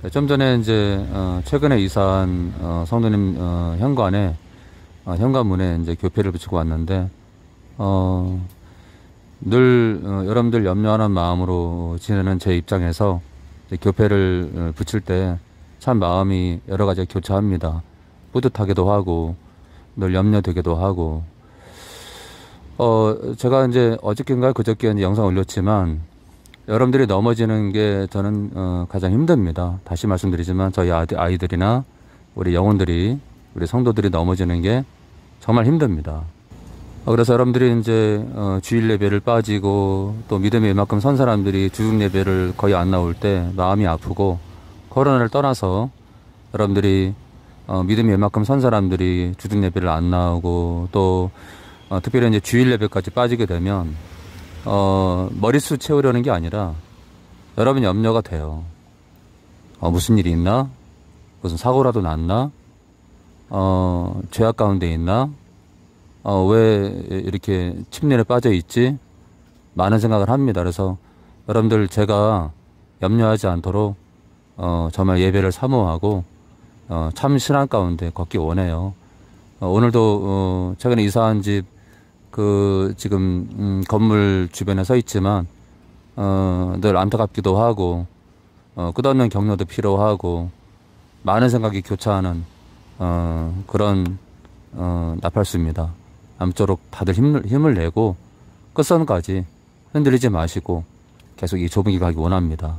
네, 좀 전에 이제 어, 최근에 이사한 어, 성도님 어, 현관에 어, 현관문에 이제 교패를 붙이고 왔는데 어, 늘 어, 여러분들 염려하는 마음으로 지내는 제 입장에서 이제 교패를 어, 붙일 때 참 마음이 여러 가지 교차합니다. 뿌듯하기도 하고 늘 염려되기도 하고 어 제가 이제 어저께인가 그저께 이제 영상 올렸지만 여러분들이 넘어지는 게 저는 어, 가장 힘듭니다. 다시 말씀드리지만 저희 아이들이나 우리 영혼들이 우리 성도들이 넘어지는 게 정말 힘듭니다. 어, 그래서 여러분들이 이제 어, 주일 예배를 빠지고 또믿음이 이만큼 선 사람들이 주일 예배를 거의 안 나올 때 마음이 아프고 코로나를 떠나서 여러분들이 어, 믿음이 이만큼 선 사람들이 주일 예배를 안 나오고 또 어, 특별히 이제 주일 예배까지 빠지게 되면 어, 머릿수 채우려는 게 아니라 여러분 염려가 돼요. 어, 무슨 일이 있나? 무슨 사고라도 났나? 어, 죄악 가운데 있나? 어, 왜 이렇게 침례에 빠져 있지? 많은 생각을 합니다. 그래서 여러분들 제가 염려하지 않도록 어, 정말 예배를 사모하고 어, 참 신앙 가운데 걷기 원해요. 어, 오늘도 어, 최근에 이사한 집그 지금 음, 건물 주변에 서 있지만 어, 늘 안타깝기도 하고 어, 끝없는 격려도 필요하고 많은 생각이 교차하는 어, 그런 어, 나팔수입니다. 아무쪼록 다들 힘을, 힘을 내고 끝선까지 흔들리지 마시고 계속 이 좁은 길 가기 원합니다.